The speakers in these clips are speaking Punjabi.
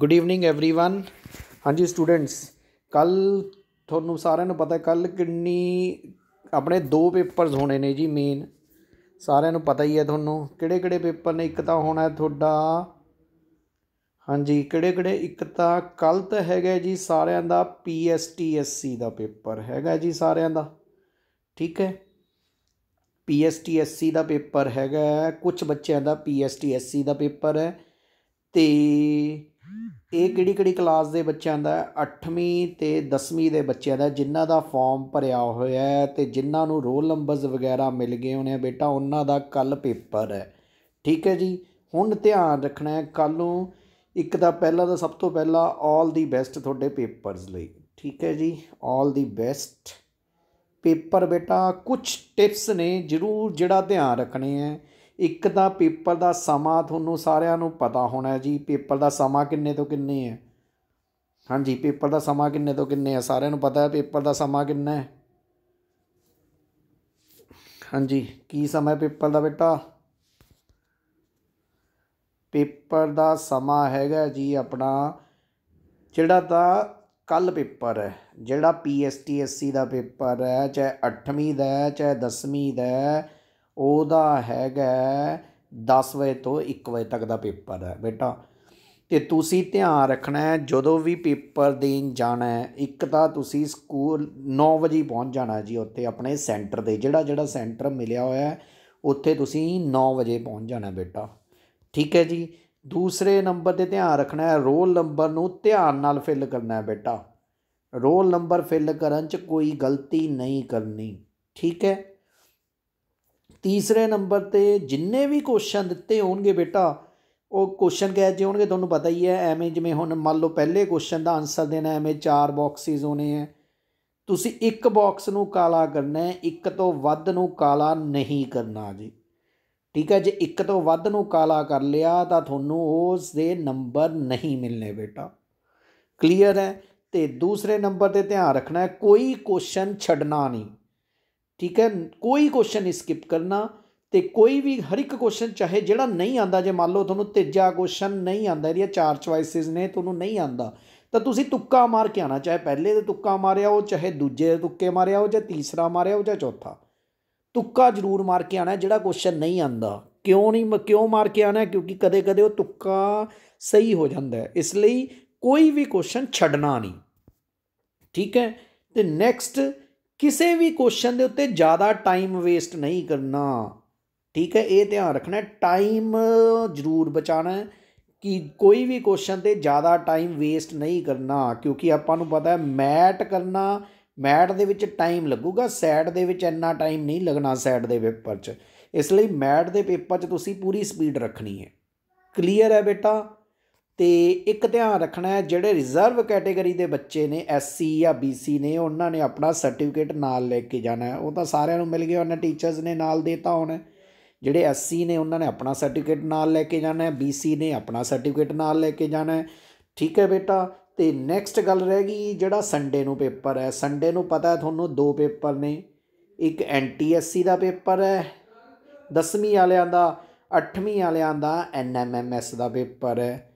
ਗੁੱਡ ਈਵਨਿੰਗ एवरीवन ਹਾਂਜੀ ਸਟੂਡੈਂਟਸ ਕੱਲ ਤੁਹਾਨੂੰ ਸਾਰਿਆਂ ਨੂੰ ਪਤਾ ਕੱਲ ਕਿੰਨੀ ਆਪਣੇ ਦੋ ਪੇਪਰਸ ਹੋਣੇ ਨੇ ਜੀ ਮੇਨ ਸਾਰਿਆਂ ਨੂੰ ਪਤਾ ਹੀ ਹੈ ਤੁਹਾਨੂੰ ਕਿਹੜੇ ਕਿਹੜੇ ਪੇਪਰ ਨੇ ਇੱਕ ਤਾਂ ਹੋਣਾ ਤੁਹਾਡਾ ਹਾਂਜੀ ਕਿਹੜੇ ਕਿਹੜੇ ਇੱਕ ਤਾਂ ਕੱਲ ਤਾਂ ਹੈਗਾ ਜੀ ਸਾਰਿਆਂ ਦਾ ਪੀਐਸਟੀਐਸਸੀ ਦਾ ਪੇਪਰ ਹੈਗਾ ਜੀ ਸਾਰਿਆਂ ਦਾ ਠੀਕ ਹੈ ਪੀਐਸਟੀਐਸਸੀ ਦਾ ਪੇਪਰ ਹੈਗਾ ਕੁਝ ਬੱਚਿਆਂ ਦਾ ਪੀਐਸਟੀਐਸਸੀ ਦਾ ਪੇਪਰ ਹੈ ਤੇ ਇਹ ਕਿਹੜੀ ਕਿਹੜੀ ਕਲਾਸ ਦੇ ਬੱਚਿਆਂ ਦਾ 8ਵੀਂ ਤੇ 10ਵੀਂ ਦੇ ਬੱਚਿਆਂ ਦਾ ਜਿਨ੍ਹਾਂ ਦਾ ਫਾਰਮ ਭਰਿਆ ਹੋਇਆ ਹੈ ਤੇ ਜਿਨ੍ਹਾਂ ਨੂੰ ਰੋਲ ਨੰਬਰਸ ਵਗੈਰਾ ਮਿਲ ਗਏ ਹੋਣੇ ਬੇਟਾ ਉਹਨਾਂ ਦਾ ਕੱਲ ਪੇਪਰ ਹੈ ਠੀਕ ਹੈ ਜੀ ਹੁਣ ਧਿਆਨ ਰੱਖਣਾ ਹੈ ਕੱਲ ਨੂੰ ਇੱਕ ਤਾਂ ਪਹਿਲਾ ਤਾਂ ਸਭ ਤੋਂ ਪਹਿਲਾਂ 올 ਦੀ ਬੈਸਟ ਤੁਹਾਡੇ ਪੇਪਰਸ ਲਈ ਠੀਕ ਹੈ ਜੀ 올 ਦੀ ਬੈਸਟ ਪੇਪਰ ਬੇਟਾ ਕੁਝ ਟਿਪਸ ਨੇ ਜ਼ਰੂਰ ਜਿਹੜਾ ਧਿਆਨ ਰੱਖਣੇ ਹੈ ਇੱਕ ਤਾਂ ਪੇਪਰ ਦਾ ਸਮਾਂ ਤੁਹਾਨੂੰ ਸਾਰਿਆਂ ਨੂੰ ਪਤਾ ਹੋਣਾ ਹੈ ਜੀ ਪੇਪਰ ਦਾ ਸਮਾਂ ਕਿੰਨੇ ਤੋਂ ਕਿੰਨੇ ਹੈ ਹਾਂਜੀ ਪੇਪਰ ਦਾ ਸਮਾਂ ਕਿੰਨੇ ਤੋਂ ਕਿੰਨੇ ਹੈ ਸਾਰਿਆਂ ਨੂੰ ਪਤਾ ਹੈ ਪੇਪਰ ਦਾ ਸਮਾਂ ਕਿੰਨਾ ਹੈ ਹਾਂਜੀ ਕੀ ਸਮਾਂ ਪੇਪਰ ਦਾ ਬੇਟਾ ਪੇਪਰ ਦਾ ਸਮਾਂ ਹੈਗਾ ਜੀ ਆਪਣਾ ਜਿਹੜਾ ਤਾਂ ਕੱਲ ਪੇਪਰ ਹੈ ਜਿਹੜਾ ਪੀਐਸਟੀਐਸਸੀ ਦਾ ਪੇਪਰ ਹੈ ਚਾਹੇ 8ਵੀਂ ਦਾ ਹੈ ਚਾਹੇ 10ਵੀਂ ਦਾ ਹੈ ਉਹਦਾ ਹੈਗਾ 10 ਵਜੇ ਤੋਂ 1 ਵਜੇ ਤੱਕ ਦਾ ਪੇਪਰ ਹੈ ਬੇਟਾ ਤੇ ਤੁਸੀਂ ਧਿਆਨ ਰੱਖਣਾ ਹੈ ਜਦੋਂ ਵੀ ਪੇਪਰ ਦੇਣ ਜਾਣਾ ਹੈ ਇੱਕ ਤਾਂ ਤੁਸੀਂ ਸਕੂਲ 9 ਵਜੇ ਪਹੁੰਚ ਜਾਣਾ ਜੀ ਉੱਥੇ ਆਪਣੇ ਸੈਂਟਰ ਦੇ ਜਿਹੜਾ ਜਿਹੜਾ ਸੈਂਟਰ ਮਿਲਿਆ ਹੋਇਆ ਹੈ ਉੱਥੇ ਤੁਸੀਂ 9 ਵਜੇ ਪਹੁੰਚ ਜਾਣਾ ਬੇਟਾ ਠੀਕ ਹੈ ਜੀ ਦੂਸਰੇ ਨੰਬਰ ਤੇ ਧਿਆਨ ਰੱਖਣਾ ਹੈ ਰੋਲ ਨੰਬਰ ਨੂੰ ਧਿਆਨ ਨਾਲ ਫਿਲ ਕਰਨਾ ਹੈ ਬੇਟਾ ਰੋਲ ਨੰਬਰ ਫਿਲ ਕਰਨ 'ਚ ਕੋਈ ਗਲਤੀ ਨਹੀਂ ਕਰਨੀ ਠੀਕ ਹੈ ਤੀਸਰੇ ਨੰਬਰ ਤੇ ਜਿੰਨੇ ਵੀ ਕੁਐਸਚਨ ਦਿੱਤੇ ਹੋਣਗੇ ਬੇਟਾ ਉਹ ਕੁਐਸਚਨ ਗਏ ਜੇ ਹੋਣਗੇ ਤੁਹਾਨੂੰ ਪਤਾ ਹੀ ਹੈ ਐਵੇਂ ਜਿਵੇਂ ਹੁਣ ਮੰਨ ਲਓ ਪਹਿਲੇ ਕੁਐਸਚਨ ਦਾ ਆਨਸਰ ਦੇਣਾ ਐਵੇਂ ਚਾਰ ਬਾਕਸਿਸ ਹੋਣੇ ਆ ਤੁਸੀਂ ਇੱਕ ਬਾਕਸ ਨੂੰ ਕਾਲਾ ਕਰਨਾ ਹੈ ਇੱਕ ਤੋਂ ਵੱਧ ਨੂੰ ਕਾਲਾ ਨਹੀਂ ਕਰਨਾ ਜੀ ਠੀਕ ਹੈ ਜੇ ਇੱਕ ਤੋਂ ਵੱਧ ਨੂੰ ਕਾਲਾ ਕਰ ਲਿਆ ਤਾਂ ਤੁਹਾਨੂੰ ਉਸ ਦੇ ਨੰਬਰ ਨਹੀਂ ਮਿਲਨੇ ਬੇਟਾ ਕਲੀਅਰ ਹੈ ਤੇ ਦੂਸਰੇ ਨੰਬਰ ਤੇ ਧਿਆਨ ਰੱਖਣਾ ਹੈ ਕੋਈ ਕੁਐਸਚਨ ਛੱਡਣਾ ਨਹੀਂ ਠੀਕ ਹੈ ਕੋਈ ਕੁਐਸਚਨ ਨਹੀਂ ਸਕਿਪ ਕਰਨਾ ਤੇ ਕੋਈ ਵੀ ਹਰ ਇੱਕ ਕੁਐਸਚਨ ਚਾਹੇ ਜਿਹੜਾ ਨਹੀਂ ਆਂਦਾ ਜੇ ਮੰਨ ਲਓ ਤੁਹਾਨੂੰ ਤੀਜਾ ਕੁਐਸਚਨ ਨਹੀਂ ਆਂਦਾ ਇਹਦੀਆਂ ਚਾਰ ਚੁਆਇਸਿਸ ਨੇ ਤੁਹਾਨੂੰ ਨਹੀਂ ਆਂਦਾ ਤਾਂ ਤੁਸੀਂ ਤੁੱਕਾ ਮਾਰ ਕੇ ਆਣਾ ਚਾਹੇ ਪਹਿਲੇ ਦੇ ਤੁੱਕਾ ਮਾਰਿਆ ਉਹ ਚਾਹੇ ਦੂਜੇ ਦੇ ਤੁੱਕੇ ਮਾਰਿਆ ਉਹ ਜਾਂ ਤੀਸਰਾ ਮਾਰਿਆ ਉਹ ਜਾਂ ਚੌਥਾ ਤੁੱਕਾ ਜ਼ਰੂਰ ਮਾਰ ਕੇ ਆਣਾ ਜਿਹੜਾ ਕੁਐਸਚਨ ਨਹੀਂ ਆਂਦਾ ਕਿਉਂ ਨਹੀਂ ਕਿਉਂ ਮਾਰ ਕੇ ਆਣਾ ਕਿਉਂਕਿ ਕਦੇ-ਕਦੇ ਉਹ ਤੁੱਕਾ ਸਹੀ ਹੋ ਜਾਂਦਾ ਹੈ ਇਸ ਲਈ ਕੋਈ ਵੀ ਕੁਐਸਚਨ ਛੱਡਣਾ ਨਹੀਂ ਠੀਕ ਹੈ ਤੇ ਨੈਕਸਟ ਕਿਸੇ ਵੀ ਕੁਐਸਚਨ ਦੇ ਉੱਤੇ ਜ਼ਿਆਦਾ ਟਾਈਮ ਵੇਸਟ ਨਹੀਂ ਕਰਨਾ ਠੀਕ ਹੈ ਇਹ ਧਿਆਨ ਰੱਖਣਾ ਟਾਈਮ ਜ਼ਰੂਰ ਬਚਾਣਾ ਹੈ ਕਿ ਕੋਈ ਵੀ ਕੁਐਸਚਨ ਤੇ ਜ਼ਿਆਦਾ ਟਾਈਮ ਵੇਸਟ ਨਹੀਂ ਕਰਨਾ ਕਿਉਂਕਿ ਆਪਾਂ ਨੂੰ ਪਤਾ ਹੈ ਮੈਟ ਕਰਨਾ ਮੈਟ ਦੇ ਵਿੱਚ ਟਾਈਮ ਲੱਗੂਗਾ ਸੈਟ ਦੇ ਵਿੱਚ ਇੰਨਾ ਟਾਈਮ ਨਹੀਂ ਲੱਗਣਾ ਸੈਟ ਦੇ ਪੇਪਰ 'ਚ ਇਸ ਲਈ ਮੈਟ ਦੇ ਪੇਪਰ 'ਚ ਤੁਸੀਂ ਪੂਰੀ ਸਪੀਡ ਰੱਖਣੀ ਹੈ ਕਲੀਅਰ ਹੈ ਬੇਟਾ ਤੇ ਇੱਕ ਧਿਆਨ ਰੱਖਣਾ ਹੈ ਜਿਹੜੇ ਰਿਜ਼ਰਵ ਕੈਟੇਗਰੀ ਦੇ ਬੱਚੇ ਨੇ ਐਸਸੀ ਜਾਂ ਬੀਸੀ ਨੇ ਉਹਨਾਂ ਨੇ ਆਪਣਾ ਸਰਟੀਫਿਕੇਟ ਨਾਲ ਲੈ ਕੇ ਜਾਣਾ ਉਹ ਤਾਂ ਸਾਰਿਆਂ ਨੂੰ ਮਿਲ ਗਿਆ ਉਹਨਾਂ ਟੀਚਰਸ ਨੇ ਨਾਲ ਦੇਤਾ ਹੋਣਾ ਜਿਹੜੇ ਐਸਸੀ ਨੇ ਉਹਨਾਂ ਨੇ ਆਪਣਾ ਸਰਟੀਫਿਕੇਟ ਨਾਲ ਲੈ ਕੇ ਜਾਣਾ ਹੈ ਬੀਸੀ ਨੇ ਆਪਣਾ ਸਰਟੀਫਿਕੇਟ ਨਾਲ ਲੈ ਕੇ ਜਾਣਾ ਹੈ ਠੀਕ ਹੈ ਬੇਟਾ ਤੇ ਨੈਕਸਟ ਗੱਲ ਰਹਿ ਗਈ ਜਿਹੜਾ ਸੰਡੇ ਨੂੰ ਪੇਪਰ ਹੈ ਸੰਡੇ ਨੂੰ ਪਤਾ ਹੈ ਤੁਹਾਨੂੰ ਦੋ ਪੇਪਰ ਨੇ ਇੱਕ ਐਨਟੀਐਸਸੀ ਦਾ ਪੇਪਰ ਹੈ 10ਵੀਂ ਵਾਲਿਆਂ ਦਾ 8ਵੀਂ ਵਾਲਿਆਂ ਦਾ ਐਨਐਮਐਮਐਸ ਦਾ ਪੇਪਰ ਹੈ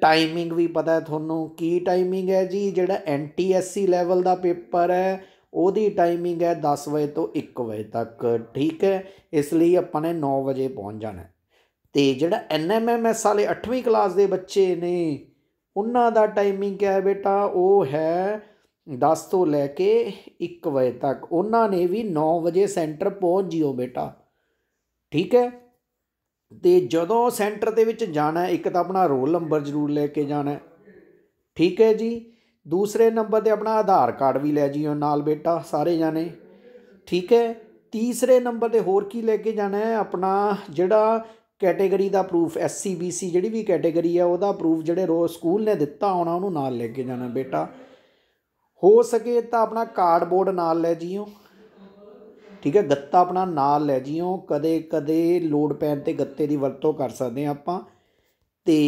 ਟਾਈਮਿੰਗ ਵੀ ਪਤਾ ਹੈ ਤੁਹਾਨੂੰ ਕੀ ਟਾਈਮਿੰਗ ਹੈ ਜੀ ਜਿਹੜਾ ਐਨਟੀਐਸਸੀ ਲੈਵਲ ਦਾ ਪੇਪਰ ਹੈ ਉਹਦੀ ਟਾਈਮਿੰਗ ਹੈ 10 ਵਜੇ ਤੋਂ 1 ਵਜੇ ਤੱਕ ਠੀਕ ਹੈ ਇਸ ਲਈ ਆਪਾਂ ਨੇ 9 ਵਜੇ ਪਹੁੰਚ ਜਾਣਾ ਤੇ ਜਿਹੜਾ ਐਨਐਮਐਮਐਸ ਵਾਲੇ 8ਵੀਂ ਕਲਾਸ ਦੇ ਬੱਚੇ ਨੇ ਉਹਨਾਂ ਦਾ ਟਾਈਮਿੰਗ ਹੈ ਬੇਟਾ ਉਹ ਹੈ 10 ਤੋਂ ਲੈ ਕੇ 1 ਵਜੇ ਤੱਕ ਉਹਨਾਂ ਨੇ ਵੀ 9 ਵਜੇ ਸੈਂਟਰ ਪਹੁੰਚ ਜਿਓ ਬੇਟਾ ਠੀਕ ਹੈ ਤੇ ਜਦੋਂ ਸੈਂਟਰ ਦੇ ਵਿੱਚ ਜਾਣਾ ਇੱਕ ਤਾਂ ਆਪਣਾ ਰੋਲ ਨੰਬਰ ਜ਼ਰੂਰ ਲੈ ਕੇ ਜਾਣਾ ਠੀਕ ਹੈ ਜੀ ਦੂਸਰੇ ਨੰਬਰ ਤੇ ਆਪਣਾ ਆਧਾਰ ਕਾਰਡ ਵੀ ਲੈ ਜਿਓ ਨਾਲ ਬੇਟਾ ਸਾਰੇ ਜਾਣੇ ਠੀਕ ਹੈ ਤੀਸਰੇ ਨੰਬਰ ਤੇ ਹੋਰ ਕੀ ਲੈ ਕੇ ਜਾਣਾ ਹੈ ਆਪਣਾ ਜਿਹੜਾ ਕੈਟਾਗਰੀ ਦਾ ਪ੍ਰੂਫ ਬੀ ਸੀ ਜਿਹੜੀ ਵੀ ਕੈਟਾਗਰੀ ਹੈ ਉਹਦਾ ਪ੍ਰੂਫ ਜਿਹੜੇ ਰੋ ਸਕੂਲ ਨੇ ਦਿੱਤਾ ਹੋਣਾ ਉਹਨੂੰ ਨਾਲ ਲੈ ਕੇ ਜਾਣਾ ਬੇਟਾ ਹੋ ਸਕੇ ਤਾਂ ਆਪਣਾ ਕਾਰਡਬੋਰਡ ਨਾਲ ਲੈ ਜਿਓ ਠੀਕ ਹੈ ਗੱਤਾ ਆਪਣਾ ਨਾਲ ਲੈ ਜਿਓ ਕਦੇ ਕਦੇ ਲੋਡ ਪੈਣ ਤੇ ਗੱਤੇ ਦੀ ਵਰਤੋਂ ਕਰ ਸਕਦੇ ਆ ਆਪਾਂ ਤੇ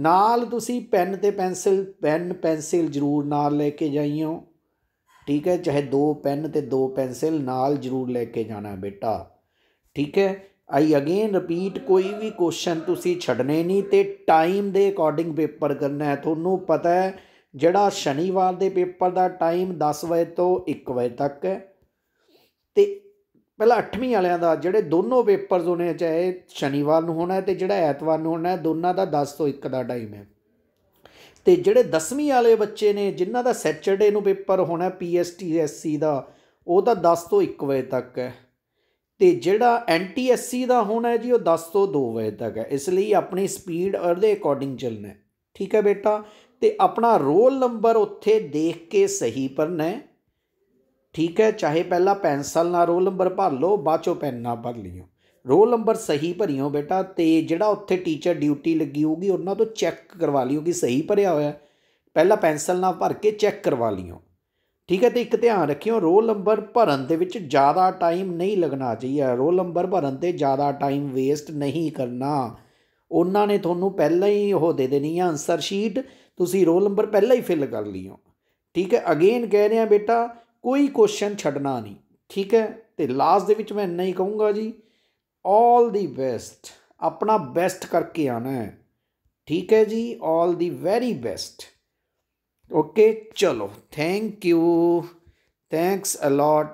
ਨਾਲ ਤੁਸੀਂ ਪੈਨ ਤੇ ਪੈਨਸਲ ਪੈਨ ਪੈਨਸਲ ਜ਼ਰੂਰ ਨਾਲ ਲੈ ਕੇ ਜਾਈਓ ਠੀਕ ਹੈ ਚਾਹੇ ਦੋ ਪੈਨ ਤੇ ਦੋ ਪੈਨਸਲ ਨਾਲ ਜ਼ਰੂਰ ਲੈ ਕੇ ਜਾਣਾ ਬੇਟਾ ਠੀਕ ਹੈ ਆਈ ਅਗੇਨ ਰਿਪੀਟ ਕੋਈ ਵੀ ਕੁਐਸਚਨ ਤੁਸੀਂ ਛੱਡਨੇ ਨਹੀਂ ਤੇ ਟਾਈਮ ਦੇ ਅਕੋਰਡਿੰਗ ਪੇਪਰ ਕਰਨਾ ਹੈ ਤੁਹਾਨੂੰ ਪਤਾ ਹੈ ਜਿਹੜਾ ਸ਼ਨੀਵਾਰ ਦੇ ਪੇਪਰ ਦਾ ਟਾਈਮ 10 ਵਜੇ ਤੋਂ 1 ਵਜੇ ਤੱਕ ਹੈ ਤੇ ਪਹਿਲਾ 8ਵੀਂ ਵਾਲਿਆਂ ਦਾ ਜਿਹੜੇ ਦੋਨੋਂ ਪੇਪਰਸ ਹੋਣੇ ਚਾਹੇ ਸ਼ਨੀਵਾਰ ਨੂੰ ਹੋਣਾ ਹੈ ਤੇ ਜਿਹੜਾ ਐਤਵਾਰ ਨੂੰ ਹੋਣਾ ਹੈ ਦੋਨਾਂ ਦਾ 10 ਤੋਂ 1 ਦਾ ਟਾਈਮ ਹੈ ਤੇ ਜਿਹੜੇ 10ਵੀਂ ਵਾਲੇ ਬੱਚੇ ਨੇ ਜਿਨ੍ਹਾਂ ਦਾ ਸੈਚਰਡੇ ਨੂੰ ਪੇਪਰ ਹੋਣਾ ਹੈ ਪੀਐਸਟੀਐਸਸੀ ਦਾ ਉਹ ਤਾਂ 10 ਤੋਂ 1 ਵਜੇ ਤੱਕ ਹੈ ਤੇ ਜਿਹੜਾ ਐਨਟੀਐਸਸੀ ਦਾ ਹੋਣਾ ਹੈ ਜੀ ਉਹ 10 ਤੋਂ 2 ਵਜੇ ਤੱਕ ਹੈ ਇਸ ਲਈ ਆਪਣੀ ਸਪੀਡ ਉਹਦੇ ਅਕੋਰਡਿੰਗ ਚੱਲਣਾ ਠੀਕ ਹੈ ਬੇਟਾ ਤੇ ਆਪਣਾ ਰੋਲ ਨੰਬਰ ਉੱਥੇ ਦੇਖ ਕੇ ਸਹੀ ਭਰਨਾ ਠੀਕ ਹੈ ਚਾਹੇ ਪਹਿਲਾਂ ਪੈਨਸਲ ਨਾਲ ਰੋਲ ਨੰਬਰ ਭਰ ਲਓ ਬਾਅਦ ਚੋਂ ਪੈਨ ਨਾਲ ਭਰ ਲਿਓ ਰੋਲ ਨੰਬਰ ਸਹੀ ਭਰਿਓ ਬੇਟਾ ਤੇ ਜਿਹੜਾ ਉੱਥੇ ਟੀਚਰ ਡਿਊਟੀ ਲੱਗੀ ਹੋਊਗੀ ਉਹਨਾਂ ਤੋਂ ਚੈੱਕ ਕਰਵਾ ਲਿਓ ਕਿ ਸਹੀ ਭਰਿਆ ਹੋਇਆ ਪਹਿਲਾਂ ਪੈਨਸਲ ਨਾਲ ਭਰ ਕੇ ਚੈੱਕ ਕਰਵਾ ਲਿਓ ਠੀਕ ਹੈ ਤੇ ਇੱਕ ਧਿਆਨ ਰੱਖਿਓ ਰੋਲ ਨੰਬਰ ਭਰਨ ਦੇ ਵਿੱਚ ਜ਼ਿਆਦਾ ਟਾਈਮ ਨਹੀਂ ਲੱਗਣਾ ਚਾਹੀਦਾ ਰੋਲ ਨੰਬਰ ਭਰਨ ਤੇ ਜ਼ਿਆਦਾ ਟਾਈਮ ਵੇਸਟ ਨਹੀਂ ਕਰਨਾ ਉਹਨਾਂ ਨੇ ਤੁਹਾਨੂੰ ਪਹਿਲਾਂ ਹੀ ਉਹ ਦੇ ਦੇਣੀ ਹੈ ਆਨਸਰ ਸ਼ੀਟ ਤੁਸੀਂ ਰੋਲ ਨੰਬਰ ਪਹਿਲਾਂ ਹੀ ਫਿਲ ਕਰ ਲਿਓ ਠੀਕ ਹੈ ਅਗੇਨ ਕਹਿ ਰਿਹਾ ਬੇਟਾ ਕੋਈ ਕੁਐਸਚਨ ਛੱਡਣਾ ਨਹੀਂ ਠੀਕ ਹੈ ਤੇ ਲਾਸਟ ਦੇ ਵਿੱਚ ਮੈਂ ਇੰਨਾ ਹੀ ਕਹੂੰਗਾ ਜੀ 올 ਦੀ ਬੈਸਟ ਆਪਣਾ ਬੈਸਟ ਕਰਕੇ ਆਣਾ ਹੈ ਠੀਕ ਹੈ ਜੀ 올 ਦੀ ਵੈਰੀ ਬੈਸਟ ਓਕੇ ਚਲੋ thank you thanks a lot